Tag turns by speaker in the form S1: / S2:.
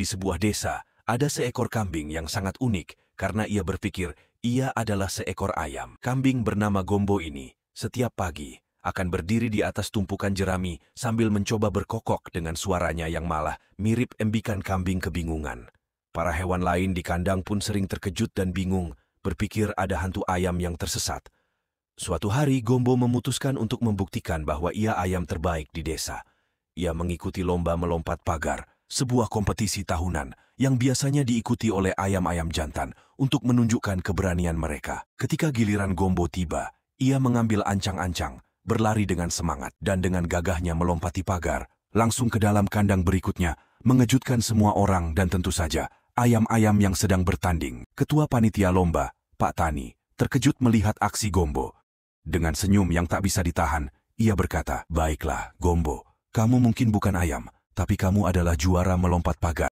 S1: Di sebuah desa, ada seekor kambing yang sangat unik karena ia berpikir ia adalah seekor ayam. Kambing bernama Gombo ini setiap pagi akan berdiri di atas tumpukan jerami sambil mencoba berkokok dengan suaranya yang malah mirip embikan kambing kebingungan. Para hewan lain di kandang pun sering terkejut dan bingung, berpikir ada hantu ayam yang tersesat. Suatu hari Gombo memutuskan untuk membuktikan bahwa ia ayam terbaik di desa. Ia mengikuti lomba melompat pagar, sebuah kompetisi tahunan yang biasanya diikuti oleh ayam-ayam jantan untuk menunjukkan keberanian mereka. Ketika giliran Gombo tiba, ia mengambil ancang-ancang, berlari dengan semangat, dan dengan gagahnya melompati pagar, langsung ke dalam kandang berikutnya, mengejutkan semua orang dan tentu saja ayam-ayam yang sedang bertanding. Ketua Panitia Lomba, Pak Tani, terkejut melihat aksi Gombo. Dengan senyum yang tak bisa ditahan, ia berkata, Baiklah, Gombo, kamu mungkin bukan ayam, tapi kamu adalah juara melompat pagar.